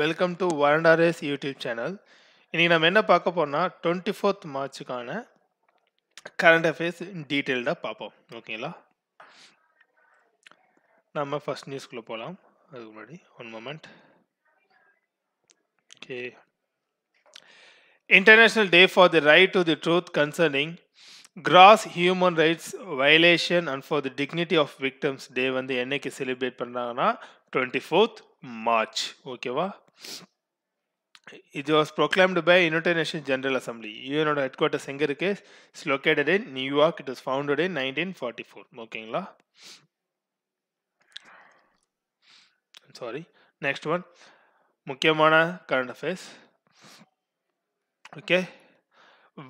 Welcome to வரண்டாரேஸ் YouTube channel இன்றைக்கி நம்ம என்ன பார்க்க போகிறோம்னா டுவெண்ட்டி ஃபோர்த் மார்ச்சுக்கான கரண்ட் அஃபேர்ஸ் டீட்டெயில்டாக பார்ப்போம் ஓகேங்களா நம்ம ஃபஸ்ட் நியூஸ்குள்ளே போகலாம் அதுக்கு முன்னாடி one moment okay international day for the right to the truth concerning gross human rights violation and for the dignity of victims day வந்து என்னைக்கு செலிப்ரேட் பண்ணுறாங்கன்னா டுவெண்ட்டி ஃபோர்த் March. okay ஓகேவா It was proclaimed by United Nations General Assembly. UNோட headquarters எங்க இருக்கு? is located in New York. It was founded in 1944. okay ஓகேங்களா? Sorry next one முக்கியமான current affairs okay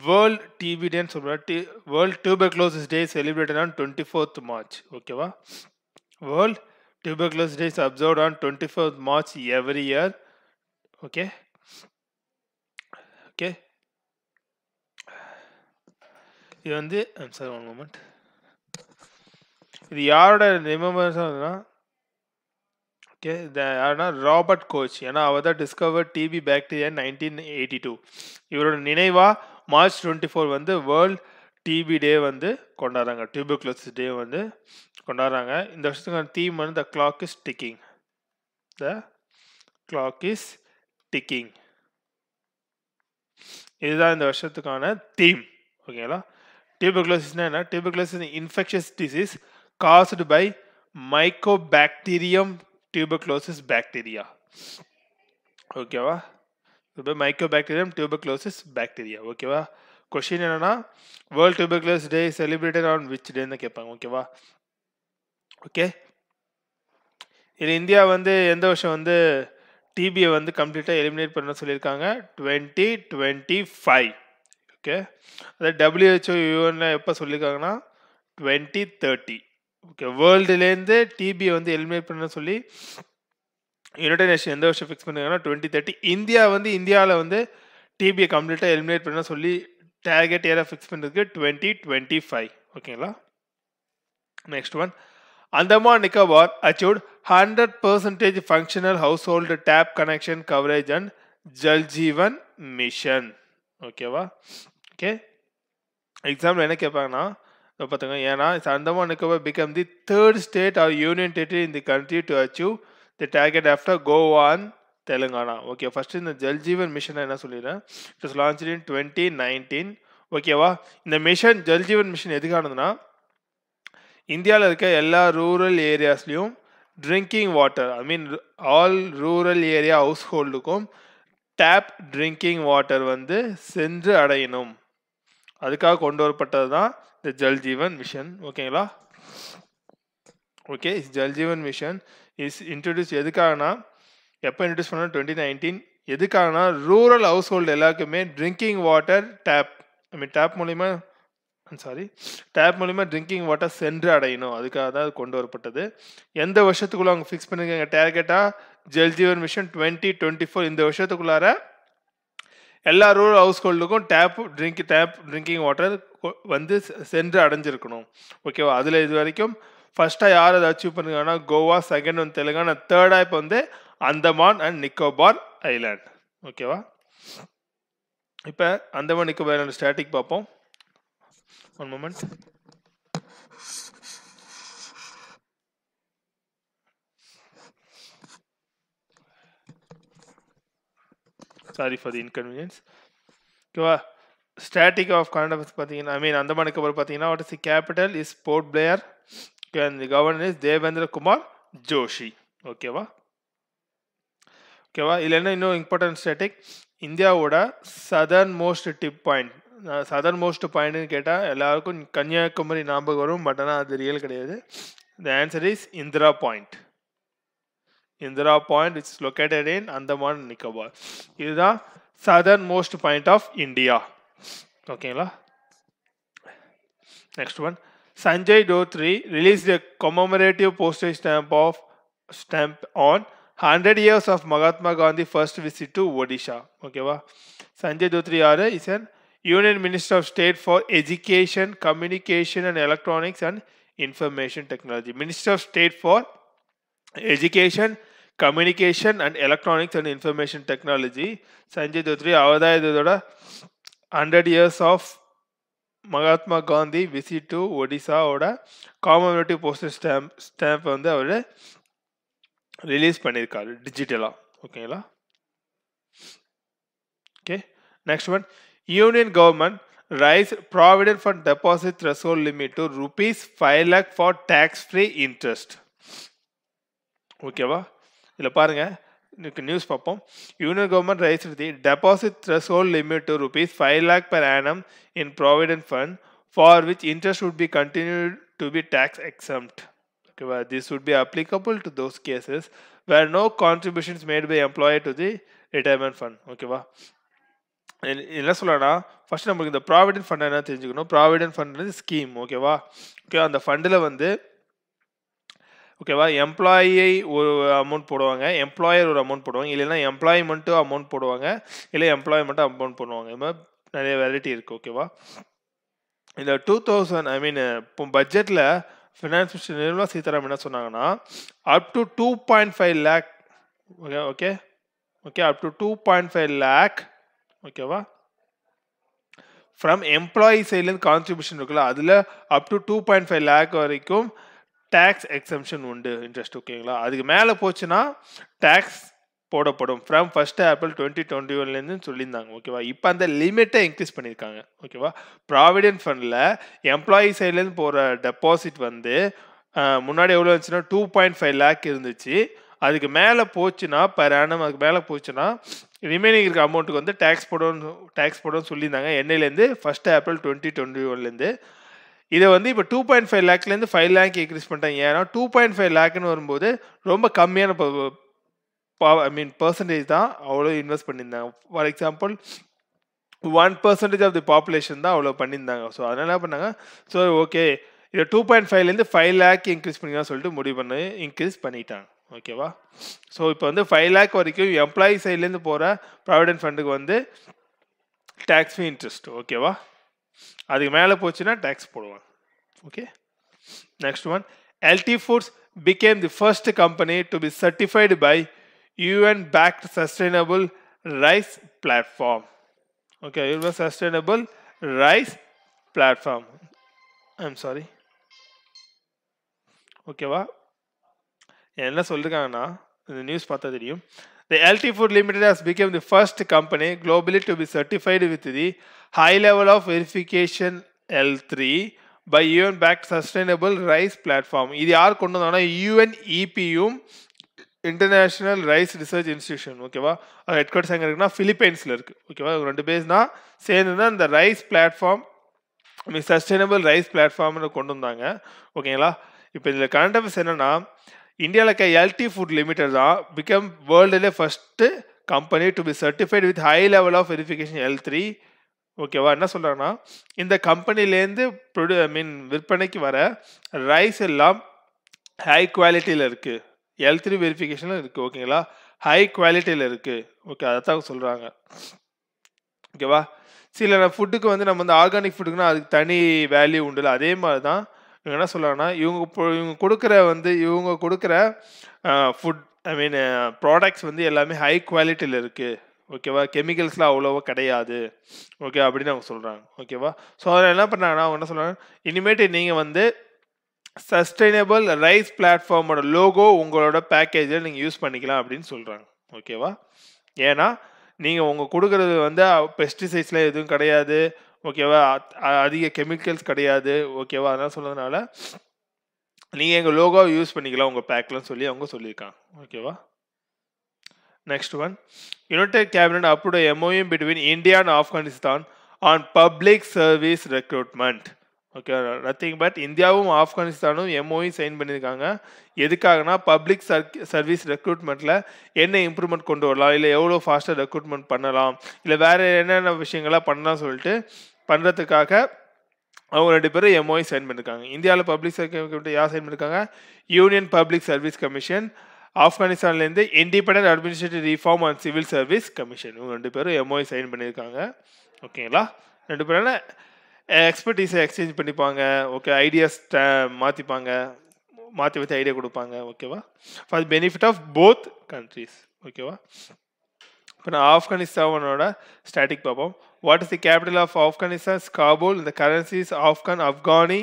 world tb day சொல்கிறேன் world tuberculosis day celebrated on 24th march okay ஓகேவா world Tuberculosis Day observe observed twenty 24th March every year okay okay இது வந்து sir one moment இது யாரோட remembers okay இது யாருன்னா Robert Koch ஏன்னா அவர் தான் discover TB bacteria nineteen eighty two இவரோட நினைவாக மார்ச் டுவெண்ட்டி ஃபோர் வந்து வேர்ல்ட் டிபி டே வந்து கொண்டாடுறாங்க டியூபர்குலோசிஸ் டே வந்து கொண்டாடுறாங்க இந்த வருஷத்துக்கான தீம் வந்து the clock is ticking the clock is ticking இதுதான் இந்த வருஷத்துக்கான தீம் ஓகேங்களா டியூபர்குலோசிஸ்னா என்ன tuberculosis infectious disease caused by mycobacterium tuberculosis bacteria ஓகேவா மைக்கோபாக்டீரியம் டியூபர்குலோசிஸ் பாக்டீரியா ஓகேவா கொஷின் என்னென்னா world tuberculosis day celebrated on which டேன்னு கேட்பாங்க ஓகேவா ஓகே இது இந்தியா வந்து எந்த வருஷம் வந்து டிபியை வந்து கம்ப்ளீட்டாக எலிமினேட் பண்ண சொல்லியிருக்காங்க டுவெண்ட்டி டுவெண்ட்டி ஃபைவ் ஓகே அதாவது டபிள்யூஹெச்ஓ யூஎன்ல எப்போ சொல்லியிருக்காங்கன்னா டுவெண்ட்டி தேர்ட்டி ஓகே வேர்ல்டுலேருந்து டிபியை வந்து எலிமினேட் பண்ண சொல்லி யுனைடெட் நேஷன் எந்த வருஷம் ஃபிக்ஸ் பண்ணிருக்காங்கன்னா டுவெண்ட்டி தேர்ட்டி இந்தியா வந்து இந்தியாவில் வந்து டிபியை கம்ப்ளீட்டாக எலிமினேட் பண்ண சொல்லி டார்கெட் ஏர் ஆஃப் ஃபிக்ஸ் பண்ணிருக்கு டுவெண்ட்டி டுவெண்ட்டி ஃபைவ் ஓகேங்களா next one Andaman Nicobar achieved hundred percentage functional household tap connection coverage and Jal Jeevan mission ஓகேவா ஓகே எக்ஸாம்பிள் என்ன கேட்பாங்கன்னா இப்போ பார்த்துங்க ஏன்னா Andaman Nicobar become the third state or union territory in the country to achieve the target after கோவான் Telangana okay first இந்த ஜல்ஜீவன் மிஷனை என்ன சொல்லிடுறேன் it is launch in twenty nineteen ஓகேவா இந்த மிஷன் ஜல்ஜீவன் மிஷன் எதுக்கானதுன்னா இந்தியாவில் இருக்க எல்லா ரூரல் ஏரியாஸ்லேயும் drinking water I mean all rural area house ஹோல்டுக்கும் டேப் ட்ரிங்கிங் வாட்டர் வந்து சென்று அடையணும் அதுக்காக கொண்டு வரப்பட்டது தான் இந்த ஜல்ஜீவன் மிஷன் ஓகேங்களா okay Jal Jeevan mission is introduce எதுக்காகனா எப்போ இன்ட்ரடியூஸ் பண்ணோம் டுவெண்ட்டி நைன்டீன் எதுக்காகனா ரூரல் ஹவுஸ் ஹோல்டு எல்லாருக்குமே drinking water tap I mean tap மூலிமா சாரி டேப் மூலிமா ட்ரிங்கிங் வாட்டர் சென்று அடையணும் அதுக்காக தான் அது கொண்டு வரப்பட்டது எந்த வருஷத்துக்குள்ளே அவங்க ஃபிக்ஸ் பண்ணியிருக்காங்க Jal Jeevan mission twenty twenty four இந்த வருஷத்துக்குள்ளார எல்லா ரூரல் ஹவுஸ் ஹோல்டுக்கும் tap drink tap drinking water வந்து சென்று அடைஞ்சிருக்கணும் ஓகேவா அதில் இது வரைக்கும் ஃபஸ்ட்டாக யார் அதை அச்சீவ் பண்ணுறாங்கன்னா கோவா செகண்ட் வந்து தெலுங்கானா தேர்டாக இப்போ வந்து அந்தமான் அண்ட் நிக்கோபார் ஐலாண்ட் ஓகேவா இப்போ அந்தமான் நிக்கோபார் ஐலாண்ட் ஸ்டாட்டிக் பார்ப்போம் one moment sorry for the inconvenience ஓகேவா ஸ்டாட்டிக் ஆஃப் கனடா பார்த்தீங்கன்னா ஐ மீன் அந்தமான் நிக்கோபார் பார்த்தீங்கன்னா what is the capital is Port Blair and governor is Devendra Kumar Joshi ஓகேவா ஓகேவா இல்லைன்னா என்ன இன்னும் இம்பார்ட்டன்ட் ஸ்டேட்டிக் இந்தியாவோட southernmost tip point southernmost பாயிண்ட்னு கேட்டால் எல்லாருக்கும் கன்னியாகுமரி ஞாபகம் வரும் பட் ஆனால் அது ரியல் கிடையாது the answer is Indira point Indira point it's located in Andaman Nicobar இதுதான் southernmost point of India ஓகேங்களா next one Sanjay Dhotre release the commemorative postage stamp of stamp on hundred years of Mahatma Gandhi first visit to Odisha ஓகேவா Sanjay Dhotre or is an union minister of state for education communication and electronics and information technology minister of state for education communication and electronics and information technology Sanjay Dhotre அவர் hundred years of Mahatma Gandhi visit to ஒடிசாவோட காமன்வெல்ட்டி postal stamp stamp வந்து அவர் release பண்ணியிருக்காரு டிஜிட்டலாக ஓகேங்களா okay next one union government raise provident fund deposit threshold limit to rupees five lakh for tax free interest ஓகேவா இதில் பாருங்கள் நியூஸ் பார்ப்போம் union government raise the deposit threshold limit to rupees five lakh per annum in provident fund for which interest would be continue to be tax exempt Uh, this would be applicable to those cases where no contributions made by employer to the retirement fund. ஓகேவா என்ன சொல்லனா first நமக்கு இந்த provident fund என்ன தெரிஞ்சுக்கணும் provident fund scheme ஓகேவா okay அந்த ஃபண்டில் வந்து ஓகேவா எம்ப்ளாயியை ஒரு அமௌண்ட் போடுவாங்க எம்ப்ளாயர் ஒரு அமௌண்ட் போடுவாங்க இல்லைன்னா எம்ப்ளாய்மெண்ட்டும் அமௌண்ட் போடுவாங்க இல்லை எம்ப்ளாய்மெண்ட்டும் அமௌண்ட் பண்ணுவாங்க இது மாதிரி நிறைய வெரைட்டி இருக்குது ஓகேவா இந்த டூ தௌசண்ட் ஐ மீன் இப்போ பட்ஜெட்டில் ஃபினான்ஸ் மினிஸ்டர் நிர்மலா சீதாராமன் என்ன சொன்னாங்கன்னா up to two point five lakh okay okay okay up to two point five lakh ஓகேவா ஃப்ரம் எம்ப்ளாயி சைட்லேருந்து கான்ட்ரிபியூஷன் இருக்குல்ல அதில் up to two point five lakh வரைக்கும் டேக்ஸ் எக்ஸம்ஷன் உண்டு இன்ட்ரெஸ்ட் ஓகேங்களா அதுக்கு மேலே போச்சுன்னா டேக்ஸ் போடப்படும் from first April twenty twenty ஒன்லேருந்து சொல்லியிருந்தாங்க ஓகேவா இப்போ அந்த லிமிட்டை இன்க்ரீஸ் பண்ணியிருக்காங்க ஓகேவா ப்ராவிடென்ட் ஃபண்டில் எம்ப்ளாயி சைட்லேருந்து போகிற டெபாசிட் வந்து முன்னாடி எவ்வளோ இருந்துச்சுன்னா டூ பாயிண்ட் ஃபைவ் லேக் இருந்துச்சு அதுக்கு மேலே போச்சுன்னா பர் ஆனம் அதுக்கு மேலே போச்சுன்னா ரிமைனிங் இருக்க அமௌண்ட்டுக்கு வந்து டேக்ஸ் போடணும்னு டேக்ஸ் போடணும்னு சொல்லியிருந்தாங்க எண்ணெயிலேருந்து ஃபஸ்ட் ஏப்ரல் டுவெண்ட்டி டுவெண்ட்டி ஒன்லேருந்து இதை வந்து இப்போ டூ பாயிண்ட் ஃபைவ் லேக்லேருந்து ஃபைவ் லேக் இன்க்ரீஸ் பண்ணிட்டாங்க ஏன்னா டூ பாயிண்ட் ஃபைவ் லேக்னு வரும்போது ரொம்ப கம்மியான ஐ மீன் பர்சன்டேஜ் தான் அவ்வளோ இன்வெஸ்ட் பண்ணியிருந்தாங்க for example one percentage of the population தான் அவ்வளோ பண்ணியிருந்தாங்க ஸோ அதனால் என்ன பண்ணாங்க ஸோ ஓகே இதை டூ பாயிண்ட் ஃபைவ்லேருந்து ஃபைவ் லேக் இன்க்ரீஸ் பண்ணிக்கலாம் சொல்லிட்டு முடிவு பண்ணி இன்க்ரீஸ் பண்ணிட்டாங்க ஓகேவா ஸோ இப்போ வந்து ஃபைவ் லேக் வரைக்கும் எம்ப்ளாயி சைட்லேருந்து போகிற ப்ராவிடென்ட் ஃபண்டுக்கு வந்து டேக்ஸ் ஃபீ இன்ட்ரெஸ்ட் ஓகேவா அதுக்கு மேலே போச்சுன்னா டேக்ஸ் போடுவாங்க okay next one LT Foods became the first company to be certified by UN backed sustainable rice platform. Okay, un was sustainable rice platform. I'm sorry. ஓகேவா என்ன சொல்லிருக்காங்கன்னா இந்த நியூஸ் பார்த்தா தெரியும் The LT Food Limited has become the first company globally to be certified with the high level of verification L3 by UN-backed sustainable rice platform. இது யார் கொண்டு வந்தாங்கன்னா யூஎன்இபியும் இன்டர்நேஷ்னல் ரைஸ் ரிசர்ச் இன்ஸ்டியூஷன் ஓகேவா அது ஹெட் குவார்ட்டர்ஸ் எங்கே இருக்குன்னா ஃபிலிப்பைன்ஸில் இருக்குது ஓகேவா ரெண்டு பேர்னா சேர்ந்துனா இந்த rice platform mean sustainable rice பிளாட்ஃபார்ம்னு கொண்டு வந்தாங்க ஓகேங்களா இப்போ இதில் கரண்ட் அஃபேர்ஸ் என்னென்னா இந்தியாவில் இருக்க எல்டி ஃபுட் லிமிடெட் தான் பிகம் வேர்ல்டுலே first company to be certified with high level of verification L three ஓகேவா என்ன சொல்கிறாங்கன்னா இந்த கம்பெனிலேருந்து ப்ரொடியூ ஐ மீன் விற்பனைக்கு வர ரைஸ் எல்லாம் ஹை குவாலிட்டியில் இருக்குது எல் த்ரீ வெரிஃபிகேஷனில் இருக்குது ஓகேங்களா ஹை குவாலிட்டியில் இருக்குது ஓகே அதை தான் சொல்கிறாங்க ஓகேவா சில ஃபுட்டுக்கு வந்து நம்ம வந்து ஆர்கானிக் ஃபுட்டுக்குன்னா அதுக்கு தனி வேல்யூ உண்டுல அதே மாதிரி தான் இவங்க என்ன சொல்கிறாங்கன்னா இவங்க இவங்க கொடுக்குற வந்து இவங்க கொடுக்குற ஃபுட் ஐ மீன் ப்ராடக்ட்ஸ் வந்து எல்லாமே ஹை குவாலிட்டியில் இருக்குது ஓகேவா கெமிக்கல்ஸ்லாம் அவ்வளோவா கிடையாது ஓகே அப்படின்னு அவங்க சொல்கிறாங்க ஓகேவா ஸோ அதில் என்ன பண்ணாங்கன்னா அவங்க என்ன சொல்கிறாங்க இனிமேட்டு நீங்கள் வந்து சஸ்டைனபிள் ரைஸ் பிளாட்ஃபார்மோட லோகோ உங்களோட பேக்கேஜில் நீங்கள் யூஸ் பண்ணிக்கலாம் அப்படின்னு சொல்கிறாங்க ஓகேவா ஏன்னா நீங்கள் உங்கள் கொடுக்குறது வந்து பெஸ்டிசைட்ஸ்லாம் எதுவும் கிடையாது ஓகேவா அதிக கெமிக்கல்ஸ் கிடையாது ஓகேவா அதெல்லாம் சொன்னதுனால நீங்கள் எங்கள் லோகோவை யூஸ் பண்ணிக்கலாம் உங்கள் பேக்லன்னு சொல்லி அவங்க சொல்லியிருக்காங்க ஓகேவா next one united cabinet approve MoM between India and Afghanistan on public service recruitment okay nothing but இந்தியாவும் ஆப்கானிஸ்தானும் எம்ஓயும் சைன் e பண்ணியிருக்காங்க எதுக்காகனா பப்ளிக் சர்க் சர்வீஸ் ரெக்ரூட்மெண்ட்டில் என்ன இம்ப்ரூவ்மெண்ட் கொண்டு வரலாம் இல்லை எவ்வளோ ஃபாஸ்ட்டாக ரெக்ரூட்மெண்ட் பண்ணலாம் இல்லை வேறு என்னென்ன விஷயங்கள்லாம் பண்ணலாம் சொல்லிட்டு பண்ணுறதுக்காக அவங்க ரெண்டு பேரும் எம்ஓயும் சைன் e பண்ணியிருக்காங்க இந்தியாவில் பப்ளிக் சர்க்கிட்ட யார் சைன் பண்ணியிருக்காங்க யூனியன் பப்ளிக் சர்வீஸ் கமிஷன் ஆப்கானிஸ்தான்லேருந்து independent administrative reform and civil service commission இவங்க ரெண்டு பேரும் எம்ஓஇ சைன் e பண்ணியிருக்காங்க ஓகேங்களா ரெண்டு பேரும் எக்ஸ்பர்டீஸை எக்ஸ்சேஞ்ச் பண்ணிப்பாங்க ஓகே ஐடியாஸ் மாற்றிப்பாங்க மாற்றி மாற்றி ஐடியா கொடுப்பாங்க ஓகேவா for benefit of both countries ஓகேவா இப்போ நான் ஆப்கானிஸ்தானோட ஸ்டாட்டிக் பார்ப்போம் what is the capital of Afghanistan Kabul இந்த கரன்சிஸ் ஆப்கான் அப்கானி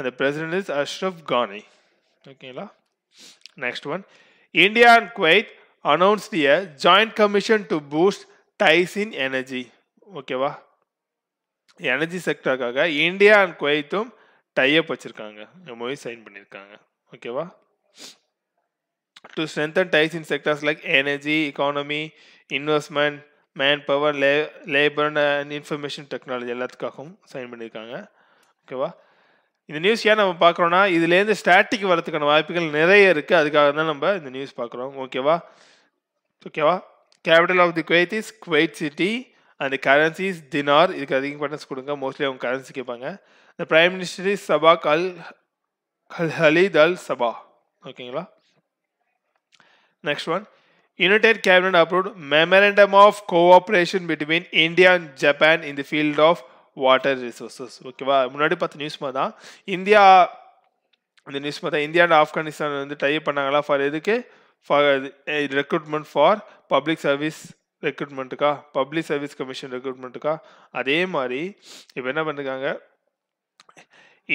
அந்த பிரசிடென்ட் இஸ் அஷ்ரஃப் கானி ஓகேங்களா next one India and Kuwait announce a joint commission to boost ties in energy ஓகேவா எனர்ஜி செக்டருக்காக இந்தியா அண்ட் குவைத்தும் டைஅப் வச்சுருக்காங்க எம்ஓவி சைன் பண்ணியிருக்காங்க ஓகேவா to strengthen ties in sectors like energy economy investment manpower லே labour and information technology எல்லாத்துக்காகவும் sign பண்ணியிருக்காங்க ஓகேவா இந்த நியூஸ் ஏன் நம்ம பார்க்குறோன்னா இதுலேருந்து ஸ்டாட்டிக் வரதுக்கான வாய்ப்புகள் நிறைய இருக்குது அதுக்காக தான் நம்ம இந்த நியூஸ் பார்க்குறோம் ஓகேவா ஓகேவா capital of the Kuwait is Kuwait city and currencies dinar இதுக்கு அதிக இம்பார்ட்டன்ஸ் கொடுங்க மோஸ்ட்லி அவங்க கரன்சி கேட்பாங்க இந்த பிரைம் மினிஸ்டர் இஸ் சபா கல் கல் ஹலி அல் சபா ஓகேங்களா next one united cabinet approved memorandum of cooperation between India and Japan in the field of water resources ஓகேவா முன்னாடி பார்த்த நியூஸ் மாதிரி தான் இந்தியா இந்த நியூஸ் பார்த்தா இந்தியா அண்ட் ஆப்கானிஸ்தான் வந்து டைப் பண்ணாங்களா ஃபார் எதுக்கு for recruitment for public service ரெக்ரூட்மெண்ட்டுக்கா பப்ளிக் சர்வீஸ் கமிஷன் ரெக்ரூட்மெண்ட்டுக்கா அதே மாதிரி இப்போ என்ன பண்ணிருக்காங்க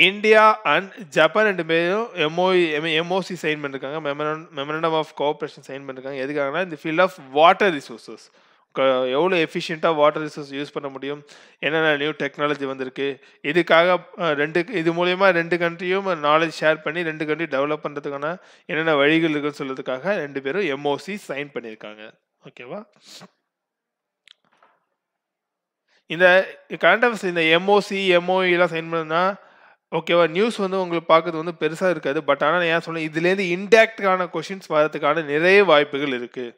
இந்தியா அண்ட் ஜப்பான் ரெண்டு பேரும் எம்ஓஇ எம்ஓசி சைன் பண்ணிருக்காங்க மெமரன் மெமரண்டம் ஆஃப் கோஆப்ரேஷன் சைன் பண்ணிருக்காங்க எதுக்காகனா இந்த ஃபீல்ட் ஆஃப் வாட்டர் ரிசோர்ஸஸ் எவ்வளோ எஃபிஷியண்ட்டாக வாட்டர் ரிசோர்ஸ் யூஸ் பண்ண முடியும் என்னென்ன நியூ டெக்னாலஜி வந்திருக்கு இதுக்காக ரெண்டு இது மூலயமா ரெண்டு கண்ட்ரியும் நாலேஜ் ஷேர் பண்ணி ரெண்டு கண்ட்ரி டெவலப் பண்ணுறதுக்கான என்னென்ன வழிகள் இருக்குன்னு சொல்கிறதுக்காக ரெண்டு பேரும் எம்ஓசி சைன் பண்ணியிருக்காங்க ஓகேவா இந்த கரண்ட் அஃபேர்ஸ் இந்த எம்ஓசி e எம்ஓஇலாம் சைன் பண்ணால் ஓகேவா நியூஸ் வந்து உங்களுக்கு பார்க்கறது வந்து பெருசாக இருக்காது பட் ஆனால் ஏன் சொல்ல இதுலேருந்து இன்டாக்டான கொஷின்ஸ் வரதுக்கான நிறைய வாய்ப்புகள் இருக்குது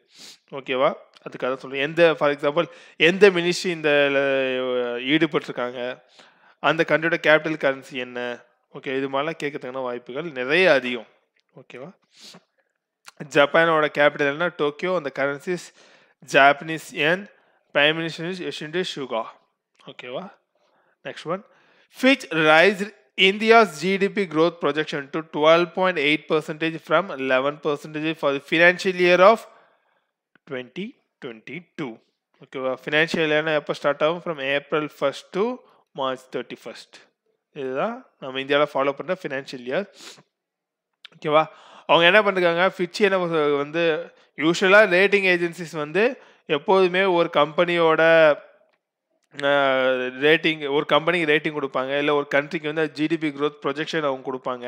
ஓகேவா அதுக்காக தான் சொல்கிறேன் எந்த ஃபார் எக்ஸாம்பிள் எந்த மினிஸ்ட்ரி இந்த ஈடுபட்டிருக்காங்க அந்த கண்ட்ரியோட கேபிட்டல் கரன்சி என்ன ஓகே இது மாதிரிலாம் கேட்கறதுக்கான வாய்ப்புகள் நிறைய அதிகம் ஓகேவா ஜப்பானோட கேபிட்டல்னா டோக்கியோ அந்த currencies Japanese yen prime minister is Yoshihide Suga ஓகேவா next one Fitch raise India's GDP growth projection to twelve point eight percentage from eleven percentage for the financial year of twenty twenty two ஓகேவா financial இயர்னால் எப்போ start ஆகும் from April first to March thirty first இதுதான் நம்ம இந்தியாவில் follow பண்ணுற financial year ஓகேவா அவங்க என்ன பண்ணிருக்காங்க ஃபிட்ச் என்ன வந்து யூஸ்வலாக ரேட்டிங் ஏஜென்சிஸ் வந்து எப்போதுமே ஒரு கம்பெனியோட ரேட்டிங் ஒரு கம்பெனிக்கு ரேட்டிங் கொடுப்பாங்க இல்லை ஒரு கண்ட்ரிக்கு வந்து ஜிடிபி க்ரோத் ப்ரொஜெக்ஷன் அவங்க கொடுப்பாங்க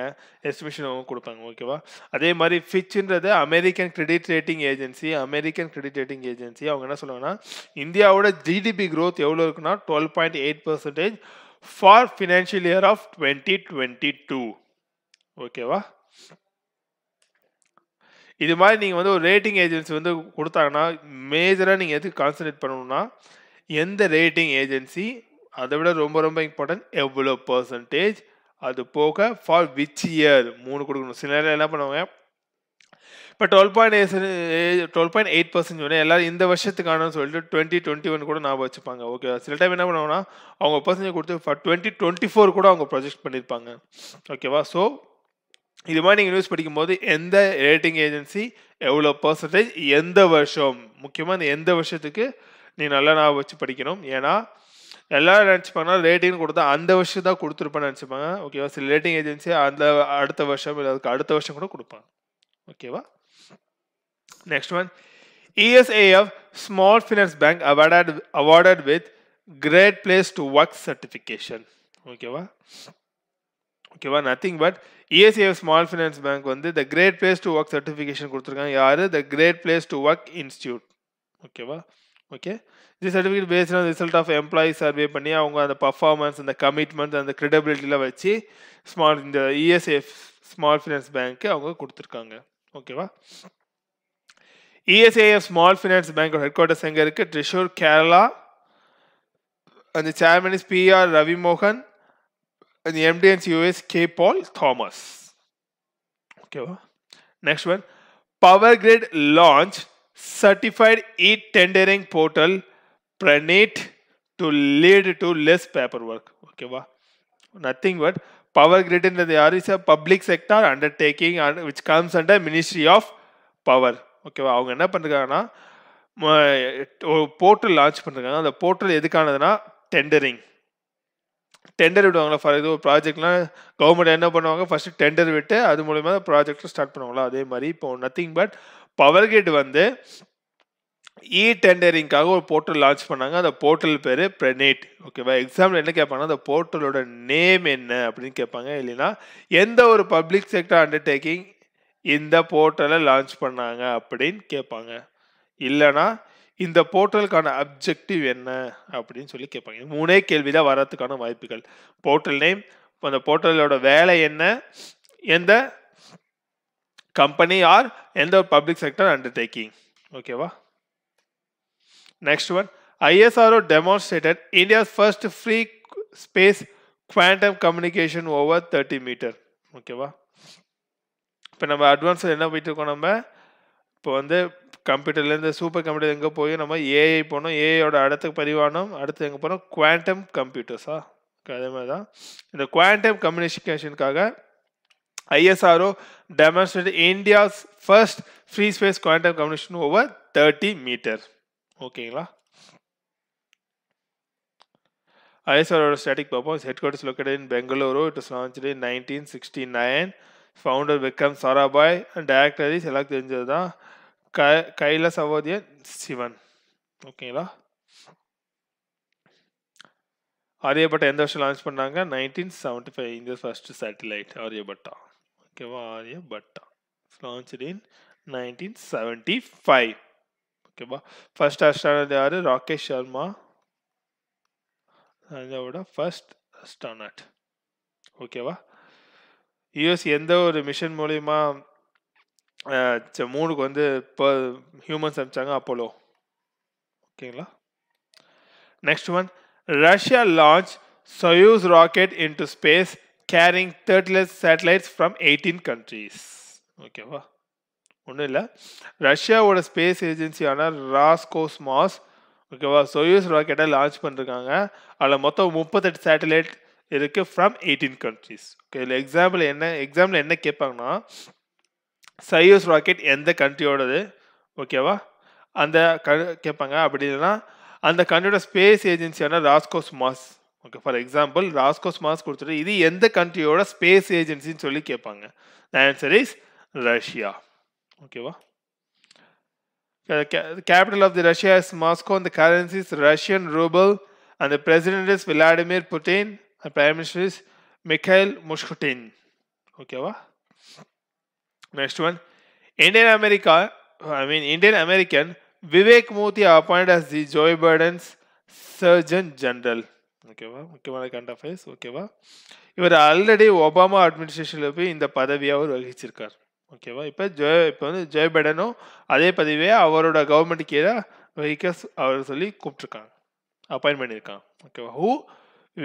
எஸ்டிமேஷன் அவங்க கொடுப்பாங்க ஓகேவா அதே மாதிரி ஃபிட்சுன்றது American credit rating agency American credit rating agency அவங்க என்ன சொல்லுவாங்கன்னா இந்தியாவோட ஜிடிபி க்ரோத் எவ்வளோ இருக்குன்னா twelve point eight percentage for financial year of twenty twenty two ஓகேவா இது மாதிரி நீங்கள் வந்து ஒரு ரேட்டிங் ஏஜென்சி வந்து கொடுத்தாங்கன்னா மேஜராக நீங்கள் எதுக்கு கான்சன்ட்ரேட் பண்ணணும்னா எந்த ரேட்டிங் ஏஜென்சி அதை விட ரொம்ப ரொம்ப இம்பார்ட்டன்ட் எவ்வளோ பர்சன்டேஜ் அது போக ஃபார் விச் இயர் மூணு கொடுக்கணும் சில நேரம் என்ன பண்ணுவாங்க இப்போ twelve point eight twelve point eight percent சொன்னேன் எல்லாரும் இந்த வருஷத்துக்கானு சொல்லிட்டு டுவெண்ட்டி டுவெண்ட்டி ஒன் கூட ஞாபகம் வச்சுப்பாங்க ஓகே சில டைம் என்ன பண்ணுவாங்கன்னா அவங்க பர்சன்டேஜ் கொடுத்து ஃபார் டுவெண்ட்டி டுவெண்ட்டி ஃபோர் கூட அவங்க ப்ரொஜெக்ட் பண்ணியிருப்பாங்க ஓகேவா ஸோ இது மாதிரி நீங்கள் நியூஸ் படிக்கும்போது எந்த ரேட்டிங் ஏஜென்சி எவ்வளோ பர்சன்டேஜ் எந்த வருஷம் முக்கியமாக இந்த எந்த வருஷத்துக்கு நீ நல்லா நான் வச்சு படிக்கணும் ஏன்னா எல்லாரும் நினச்சிப்பாங்கன்னா ரேட்டிங்னு கொடுத்தா அந்த வருஷம் தான் கொடுத்துருப்பேன்னு நினச்சிப்பாங்க ஓகேவா சில ரேட்டிங் ஏஜென்சி அந்த அடுத்த வருஷம் இல்லை அதுக்கு அடுத்த வருஷம் கூட கொடுப்பாங்க ஓகேவா next one ESAF small finance bank awarded awarded with great place to work certification ஓகேவா ஓகேவா nothing but ESAF small finance bank வந்து the great place to work certification கொடுத்துருக்காங்க யார் the great place to work institute ஓகேவா okay இது certificate based result of employee survey பண்ணி அவங்க அந்த பர்ஃபார்மன்ஸ் அந்த கமிட்மெண்ட் அந்த கிரெடபிலிட்டிலாம் வச்சு ஸ்மால் இந்த இஎஸ்ஏஎஃப் ஸ்மால் ஃபினான்ஸ் பேங்க்கு அவங்க கொடுத்துருக்காங்க ஓகேவா ESAF small finance bank headquarters எங்கே இருக்குது ட்ரிஷூர் கேரளா அந்த chairman is PR Ravimohan the MD and CEO is K. Paul Thomas. Okay. Next one. Power Grid launched certified e-tendering portal Pranit to lead to less paperwork. Okay. Wow. Nothing but Power Grid in the is a public sector undertaking which comes under Ministry of Power. ஓகேவா அவங்க என்ன பண்ணுறாங்கன்னா portal launch பண்ணுறாங்க அந்த portal எதுக்கானதுன்னா tendering tender விடுவாங்களா for இது ஒரு ப்ராஜெக்ட்லாம் கவர்மெண்ட் என்ன பண்ணுவாங்க ஃபஸ்ட்டு டெண்டர் விட்டு அது மூலயமா ப்ராஜெக்ட்டை ஸ்டார்ட் பண்ணுவாங்களா அதே மாதிரி இப்போ நத்திங் பட் பவர் கேட் வந்து இ டெண்டரிங்காக ஒரு போர்ட்டல் லான்ச் பண்ணாங்க அந்த போர்ட்டல் பேர் ப்ரெனேட் ஓகேவா எக்ஸாம்பிள் என்ன கேட்பாங்கன்னா அந்த போர்ட்டலோட நேம் என்ன அப்படின்னு கேட்பாங்க இல்லைன்னா எந்த ஒரு பப்ளிக் செக்டர் அண்டர்டேக்கிங் இந்த போர்ட்டலை லான்ச் பண்ணாங்க அப்படின்னு கேட்பாங்க இல்லைனா இந்த போர்ட்டலுக்கான அப்ஜெக்டிவ் என்ன அப்படின்னு சொல்லி கேட்பாங்க மூணே கேள்வி தான் வர்றதுக்கான வாய்ப்புகள் போர்ட்டல் நேம் அந்த போர்ட்டலோட வேலை என்ன எந்த கம்பெனி ஆர் எந்த ஒரு பப்ளிக் செக்டர் அண்டர்டேக்கிங் ஓகேவா next one ISRO demonstrated India first free space quantum communication over thirty metre ஓகேவா இப்போ நம்ம அட்வான்ஸில் என்ன போயிட்டு இருக்கோம் நம்ம இப்போ வந்து கம்ப்யூட்டர்லேருந்து சூப்பர் கம்ப்யூட்டர் எங்கே போய் நம்ம ஏஐ போனோம் ஏஐயோட அடுத்த பரிமாணம் அடுத்து எங்கே போனோம் குவாண்டம் கம்ப்யூட்டர்ஸா அதே மாதிரி தான் இந்த குவாண்டம் கம்யூனிகேஷனுக்காக ISRO demonstrate India's first free space quantum communication over thirty metre ஓகேங்களா ஐஎஸ்ஆரோட ஸ்டாட்டிக் பார்ப்போம் headquarters located in Bengaluru it is launch nineteen sixty nine founder Vikram Sarabhai and directors எல்லாம் தெரிஞ்சது தான் க கையில் சவோதியன் சிவன் ஓகேங்களா ஆரியபட்டா எந்த வருஷம் லான்ச் பண்ணாங்க nineteen seventy five India's first satellite Aryabhata ஓகேவா Aryabhata launched in nineteen seventy five ஓகேவா ஃபர்ஸ்ட் அஸ்ட்ரானட் யார் ராகேஷ் சர்மா அதோட ஃபர்ஸ்ட் அஸ்ட்ரானட் ஓகேவா யூஎஸ் எந்த ஒரு மிஷன் மூலயமா மூணுக்கு வந்து இப்போ ஹியூமன்ஸ் அனுப்பிச்சாங்க அப்போலோ ஓகேங்களா next one Russia launch Soyuz rocket into space carrying தேர்ட்லெஸ் சேட்டலைட்ஸ் ஃப்ரம் எயிட்டீன் கண்ட்ரீஸ் ஓகேவா ஒன்றும் இல்லை ரஷ்யாவோட ஸ்பேஸ் ஏஜென்சியான ராஸ்கோஸ்மாஸ் ஓகேவா சொயூஸ் ராக்கெட்டை லான்ச் பண்ணிருக்காங்க அதில் மொத்தம் முப்பத்தெட்டு சேட்டலைட் இருக்குது ஃப்ரம் எயிட்டீன் கண்ட்ரீஸ் ஓகே இதில் எக்ஸாம்பிள் என்ன எக்ஸாம்பிள் என்ன கேட்பாங்கன்னா சையூஸ் ராக்கெட் எந்த கண்ட்ரியோடது ஓகேவா அந்த க கேட்பாங்க அப்படி இல்லைன்னா அந்த கண்ட்ரியோட ஸ்பேஸ் ஏஜென்சியான Roscosmos okay for example Roscosmos கொடுத்துட்டு இது எந்த கண்ட்ரியோட ஸ்பேஸ் ஏஜென்சின்னு சொல்லி கேட்பாங்க த ஆன்சர் இஸ் ரஷ்யா ஓகேவா capital of the Russia is Moscow அந்த கரன்சி இஸ் ரஷ்யன் ரூபல் அந்த the is is Vladimir Putin and prime minister is Mikhail Mushkutin. Next one. Indian America, I mean Indian American Vivek Murthy appointed as the Joe Biden's Surgeon General. ஓகேவா முக்கியமான கண்ட் affairs ஓகேவா இவர் already Obama அட்மினிஸ்ட்ரேஷனில் போய் இந்த பதவியை அவர் வகிச்சிருக்கார் ஓகேவா இப்போ Joe இப்போ வந்து ஜோ பைடனும் அதே பதவியை அவரோட கவர்மெண்ட் கீழே வகிக்க அவர் சொல்லி கூப்பிட்ருக்காங்க அப்பாயின் பண்ணியிருக்காங்க ஓகேவா who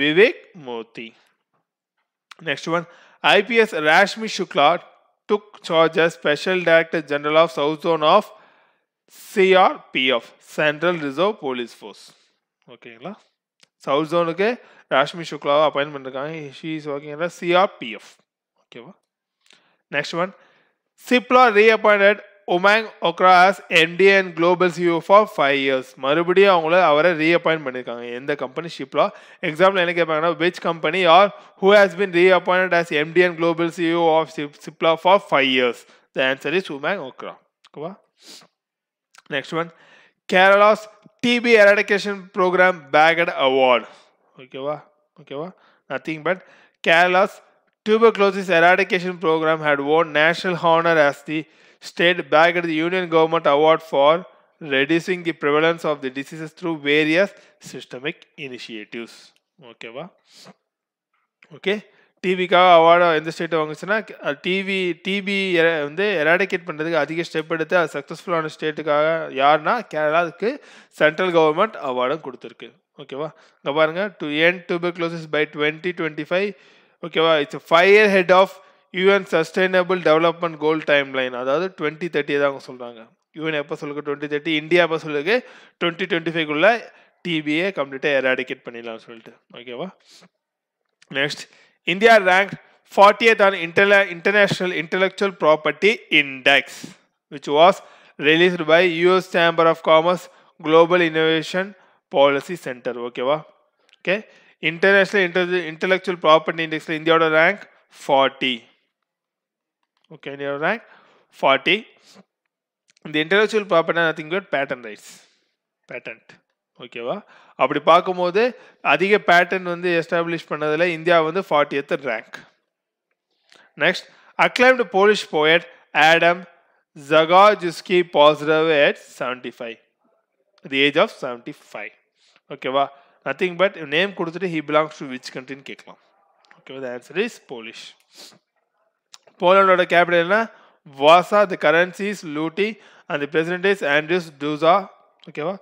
Vivek Mothi next one IPS Rashmi Shukla took charge as Special Director General of South Zone of CRPF, Central Reserve Police Force. Okay, la? South ஓகேங்களா சவுத் ஜோனுக்கு ராஷ்மி சுக்லாவை அப்பாயின் பண்ணிருக்காங்க she is working CRPF. Okay, ஓகேவா Next one. SIPLA reappointed Umang Vohra as MD and global CEO for five years மறுபடியும் அவங்கள அவரை reappoint பண்ணியிருக்காங்க எந்த கம்பெனி ஷிப்லா எக்ஸாம்பிள் என்ன கேட்பாங்கன்னா which company or who has been reappoint as MD and global CEO of Cipla for five years the answer is Umang Vohra ஓகேவா next one Kerala's TB eradication programme bagged award ஓகேவா ஓகேவா nothing but Kerala's tuberculosis eradication program had won national honor as the stayed back at the Union Government Award for reducing the prevalence of the diseases through various systemic initiatives. ஓகேவா okay டிவிக்காக அவார்டாக எந்த state வாங்குச்சுன்னா TV TB வந்து eradicate பண்ணுறதுக்கு அதிக step எடுத்து அது சக்ஸஸ்ஃபுல்லான ஸ்டேட்டுக்காக யாருன்னா கேரளாவுக்கு சென்ட்ரல் கவர்மெண்ட் அவார்டும் கொடுத்துருக்கு ஓகேவா இங்கே பாருங்கள் to end closes by twenty twenty five ஓகேவா it's five year head of UN sustainable development goal timeline அதாவது டுவெண்ட்டி தேர்ட்டி தான் அவங்க சொல்கிறாங்க யூஎன் எப்போ சொல்லுங்க டுவெண்ட்டி தேர்ட்டி இந்தியா எப்போ சொல்லுங்க டுவெண்ட்டி டுவெண்ட்டி ஃபைவ்க்குள்ளே டிபியை கம்ப்ளீட்டாக எராடிகேட் பண்ணிடலாம்னு சொல்லிட்டு ஓகேவா next India rank forty fortieth on inter international intellectual property index which was released by US chamber of commerce global innovation policy centre ஓகேவா okay international inter intellectual property இண்டெக்ஸில் இந்தியாவோட rank forty Okay, they are ranked 40. இந்த intellectual property nothing but pattern rights patent ஓகேவா அப்படி பார்க்கும்போது அதிக pattern வந்து establish பண்ணதில் இந்தியா வந்து fortieth rank next acclaimed Polish poet Adam Zaga Zagajewski positive at seventy five the age of seventy five ஓகேவா nothing but name கொடுத்துட்டு he belongs to which கண்ட்ரின்னு கேட்கலாம் ஓகேவா த ஆன்சர் இஸ் போலிஷ் போலண்டோட கேபிட்டல்னா Warsaw the currency is zloty and president is Andrzej Duda ஓகேவா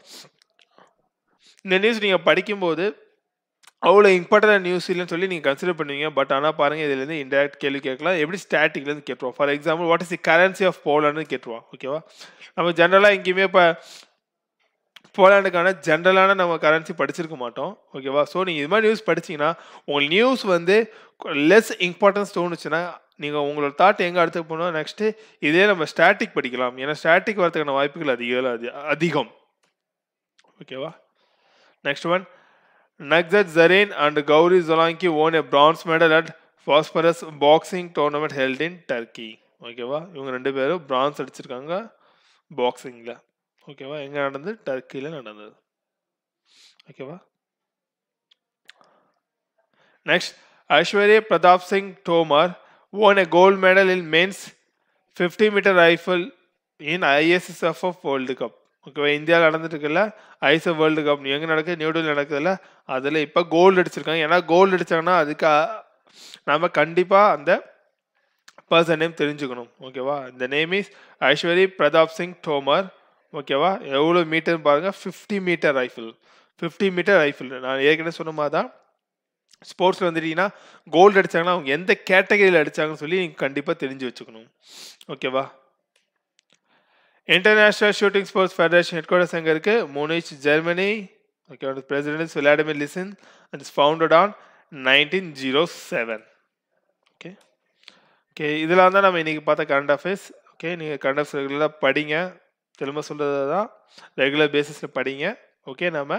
இந்த news நீங்கள் படிக்கும்போது அவ்வளோ இம்பார்ட்டண்ட் நியூஸ் இல்லைன்னு சொல்லி நீங்கள் கன்சிடர் பண்ணுவீங்க பட் ஆனால் பாருங்கள் இதுலேருந்து இன்டெரக்ட் கேள்வி கேட்கலாம் எப்படி ஸ்டாட்டிக்லேருந்து கேட்டுருவோம் for example what is the currency of போலன்னு கேட்டுருவோம் ஓகேவா நம்ம ஜென்ரலாக எங்கேயுமே இப்போ போலாண்டுக்கான ஜென்ரலான நம்ம கரன்சி படிச்சிருக்க மாட்டோம் ஓகேவா ஸோ நீங்கள் இது மாதிரி நியூஸ் படிச்சிங்கன்னா உங்கள் நியூஸ் வந்து லெஸ் இம்பார்ட்டன்ஸ் தோணுச்சுன்னா நீங்கள் உங்களோட தாட் எங்கே அடுத்து போனால் நெக்ஸ்ட்டு இதே நம்ம ஸ்டாட்டிக் படிக்கலாம் ஏன்னா ஸ்டாட்டிக் வரதுக்கான வாய்ப்புகள் அதிகம் அதிகம் ஓகேவா next one Nikhat Zareen and Gauri Jolangi won a bronze medal at Bosphorus boxing tournament held in Turkey ஓகேவா இவங்க ரெண்டு பேரும் பிரான்ஸ் அடிச்சிருக்காங்க பாக்ஸிங்கில் ஓகேவா எங்கே நடந்தது டர்க்கியில் நடந்தது ஓகேவா next Aishwarya Pratap Singh Tomar won a gold medal in men's fifty metre rifle in ISSF of world cup ஓகேவா இந்தியாவில் நடந்துட்டுருக்குல்ல ஐஎஸ்எஃப் வேர்ல்டு கப் எங்கே நடக்குது நியூடல் நடக்குதுல்ல அதில் இப்போ கோல்டு அடிச்சிருக்காங்க ஏன்னா கோல்டு அடித்தாங்கன்னா அதுக்கு நம்ம கண்டிப்பாக அந்த பர்சன் நேம் தெரிஞ்சுக்கணும் ஓகேவா இந்த நேம் இஸ் ஐஸ்வரி பிரதாப் சிங் டோமர் ஓகேவா எவ்வளோ மீட்டர்னு பாருங்கள் fifty metre rifle fifty metre rifle நான் ஏற்கனவே சொன்ன மாதிரி தான் ஸ்போர்ட்ஸில் வந்துட்டீங்கன்னா கோல்டு அடித்தாங்கன்னா அவங்க எந்த கேட்டகரியில் அடித்தாங்கன்னு சொல்லி நீங்கள் கண்டிப்பாக தெரிஞ்சு வச்சுக்கணும் ஓகேவா international shooting sports federation headquarters அங்கே இருக்குது Munich Germany okay president Vladimir Lisin and is founded on nineteen zero seven okay okay இதெல்லாம் தான் நம்ம இன்றைக்கி பார்த்த கரண்ட் அஃபேர்ஸ் ஓகே நீங்கள் கரண்ட் அஃபேர்ஸ் படிங்க திரும்ப சொல்கிறது தான் ரெகுலர் பேசிஸில் படிங்க ஓகே நம்ம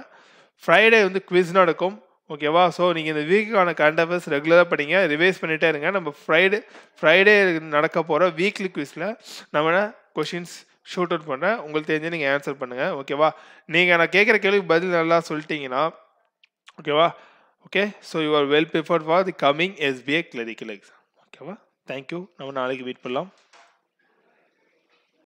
ஃப்ரைடே வந்து குவிஸ் நடக்கும் ஓகேவா ஸோ நீங்கள் இந்த வீக்குக்கான கரண்ட் அஃபேர்ஸ் ரெகுலராக படிங்க ரிவைஸ் பண்ணிகிட்டே இருங்க நம்ம ஃப்ரைடே ஃப்ரைடே நடக்க போகிற வீக்லி குவிஸில் நம்ம கொஷின்ஸ் ஷூட் அவுட் பண்ணுறேன் உங்களுக்கு தெரிஞ்சு நீங்கள் ஆன்சர் பண்ணுங்கள் ஓகேவா நீங்கள் நான் கேட்குற கேள்விக்கு பதில் நல்லா சொல்லிட்டீங்கன்னா ஓகேவா okay so you are well preferred for the coming SBA clerical exam ஓகேவா தேங்க்யூ நம்ம நாளைக்கு வெயிட் பண்ணலாம்